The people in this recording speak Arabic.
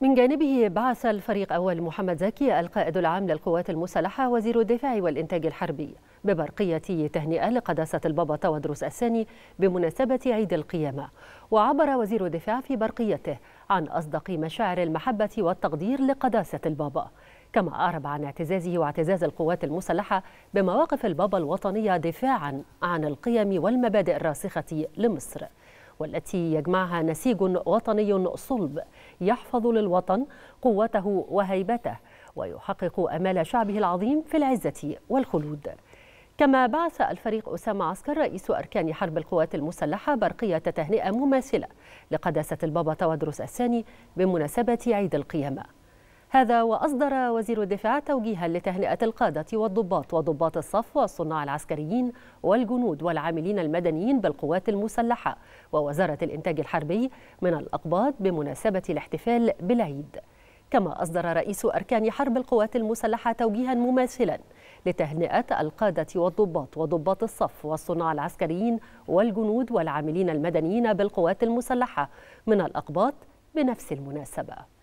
من جانبه بعث الفريق أول محمد زكي القائد العام للقوات المسلحة وزير الدفاع والإنتاج الحربي ببرقية تهنئة لقداسة البابا تودروس الثاني بمناسبة عيد القيامة وعبر وزير الدفاع في برقيته عن أصدق مشاعر المحبة والتقدير لقداسة البابا كما أعرب عن اعتزازه واعتزاز القوات المسلحة بمواقف البابا الوطنية دفاعا عن القيم والمبادئ الراسخة لمصر والتي يجمعها نسيج وطني صلب يحفظ للوطن قوته وهيبته ويحقق امال شعبه العظيم في العزه والخلود كما بعث الفريق أسامة عسكر رئيس أركان حرب القوات المسلحة برقية تهنئة مماثلة لقداسة البابا تودروس الثاني بمناسبة عيد القيامة هذا وأصدر وزير الدفاع توجيها لتهنئة القادة والضباط وضباط الصف والصناع العسكريين والجنود والعاملين المدنيين بالقوات المسلحة ووزارة الإنتاج الحربي من الأقباط بمناسبة الاحتفال بالعيد كما أصدر رئيس أركان حرب القوات المسلحة توجيها مماثلا لتهنئة القادة والضباط وضباط الصف والصناع العسكريين والجنود والعاملين المدنيين بالقوات المسلحة من الأقباط بنفس المناسبة